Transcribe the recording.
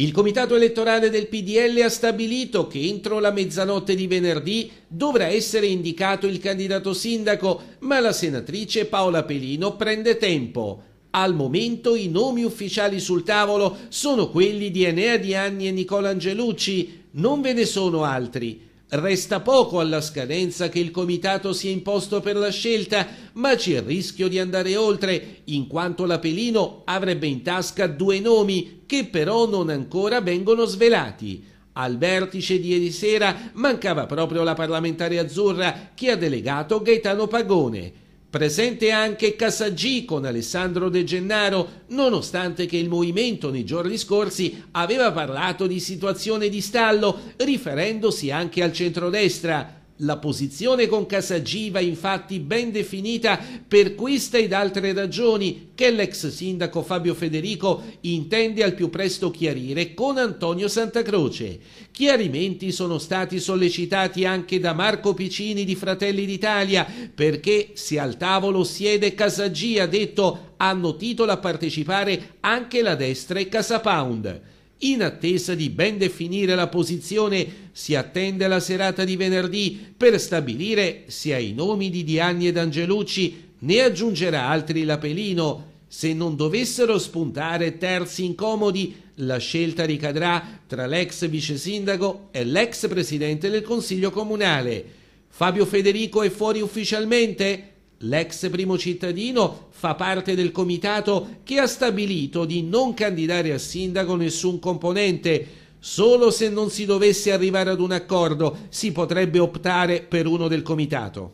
Il comitato elettorale del PDL ha stabilito che entro la mezzanotte di venerdì dovrà essere indicato il candidato sindaco, ma la senatrice Paola Pelino prende tempo. Al momento i nomi ufficiali sul tavolo sono quelli di Enea Di Anni e Nicola Angelucci, non ve ne sono altri. Resta poco alla scadenza che il comitato si è imposto per la scelta, ma c'è il rischio di andare oltre, in quanto l'Apelino avrebbe in tasca due nomi che però non ancora vengono svelati. Al vertice di ieri sera mancava proprio la parlamentare azzurra che ha delegato Gaetano Pagone. Presente anche Cassaggi con Alessandro De Gennaro, nonostante che il movimento nei giorni scorsi aveva parlato di situazione di stallo, riferendosi anche al centrodestra. La posizione con concasagiva infatti ben definita per questa ed altre ragioni che l'ex sindaco Fabio Federico intende al più presto chiarire con Antonio Santacroce. Chiarimenti sono stati sollecitati anche da Marco Piccini di Fratelli d'Italia perché se al tavolo siede Casaggi ha detto hanno titolo a partecipare anche la destra e Casapound. In attesa di ben definire la posizione, si attende la serata di venerdì per stabilire se ai nomi di Dianni ed Angelucci ne aggiungerà altri l'Apelino. Se non dovessero spuntare terzi incomodi, la scelta ricadrà tra l'ex vice sindaco e l'ex presidente del Consiglio Comunale. Fabio Federico è fuori ufficialmente? L'ex primo cittadino fa parte del comitato che ha stabilito di non candidare a sindaco nessun componente. Solo se non si dovesse arrivare ad un accordo si potrebbe optare per uno del comitato.